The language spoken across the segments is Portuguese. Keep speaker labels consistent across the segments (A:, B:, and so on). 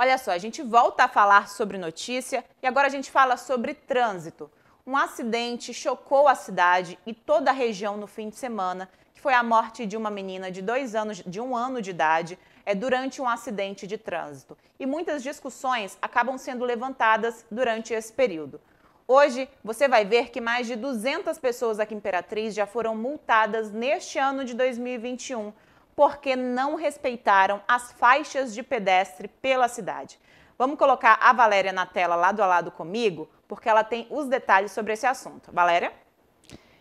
A: Olha só, a gente volta a falar sobre notícia e agora a gente fala sobre trânsito. Um acidente chocou a cidade e toda a região no fim de semana, que foi a morte de uma menina de dois anos, de um ano de idade, é, durante um acidente de trânsito. E muitas discussões acabam sendo levantadas durante esse período. Hoje você vai ver que mais de 200 pessoas aqui em Imperatriz já foram multadas neste ano de 2021 porque não respeitaram as faixas de pedestre pela cidade. Vamos colocar a Valéria na tela lado a lado comigo, porque ela tem os detalhes sobre esse assunto. Valéria?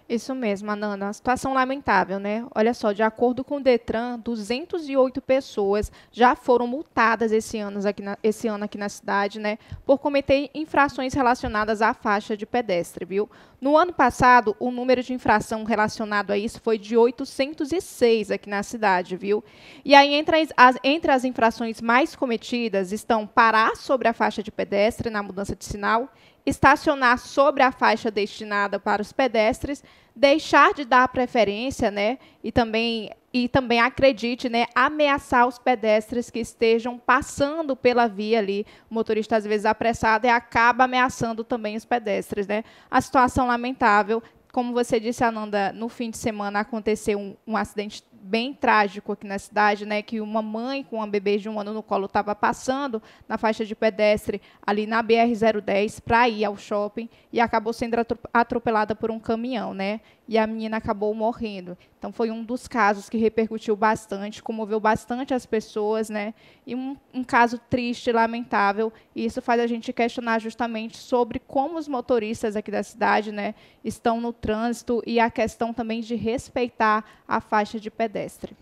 B: Isso mesmo, Ananda. situação lamentável, né? Olha só, de acordo com o Detran, 208 pessoas já foram multadas esse ano aqui na, esse ano aqui na cidade, né? Por cometer infrações relacionadas à faixa de pedestre, viu? No ano passado, o número de infração relacionado a isso foi de 806 aqui na cidade, viu? E aí, entre as, entre as infrações mais cometidas estão parar sobre a faixa de pedestre na mudança de sinal estacionar sobre a faixa destinada para os pedestres, deixar de dar preferência, né, e também e também acredite, né, ameaçar os pedestres que estejam passando pela via ali. O motorista às vezes apressado e acaba ameaçando também os pedestres, né? A situação lamentável, como você disse, Ananda, no fim de semana aconteceu um, um acidente bem trágico aqui na cidade, né, que uma mãe com uma bebê de um ano no colo estava passando na faixa de pedestre ali na BR-010 para ir ao shopping e acabou sendo atropelada por um caminhão, né? e a menina acabou morrendo. Então foi um dos casos que repercutiu bastante, comoveu bastante as pessoas, né? E um, um caso triste, lamentável. E isso faz a gente questionar justamente sobre como os motoristas aqui da cidade, né, estão no trânsito e a questão também de respeitar a faixa de pedestre.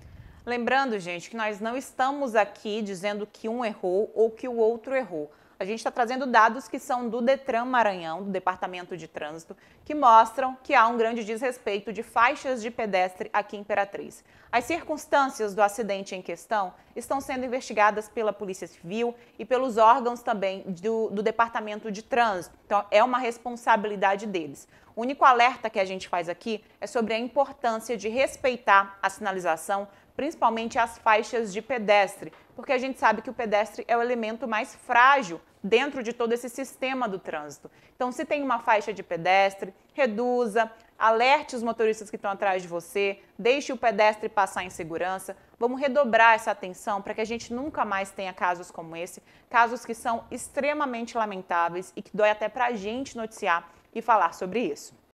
A: Lembrando, gente, que nós não estamos aqui dizendo que um errou ou que o outro errou a gente está trazendo dados que são do Detran Maranhão, do Departamento de Trânsito, que mostram que há um grande desrespeito de faixas de pedestre aqui em Imperatriz. As circunstâncias do acidente em questão estão sendo investigadas pela Polícia Civil e pelos órgãos também do, do Departamento de Trânsito. Então, é uma responsabilidade deles. O único alerta que a gente faz aqui é sobre a importância de respeitar a sinalização, principalmente as faixas de pedestre, porque a gente sabe que o pedestre é o elemento mais frágil dentro de todo esse sistema do trânsito. Então, se tem uma faixa de pedestre, reduza, alerte os motoristas que estão atrás de você, deixe o pedestre passar em segurança. Vamos redobrar essa atenção para que a gente nunca mais tenha casos como esse, casos que são extremamente lamentáveis e que dói até para a gente noticiar e falar sobre isso.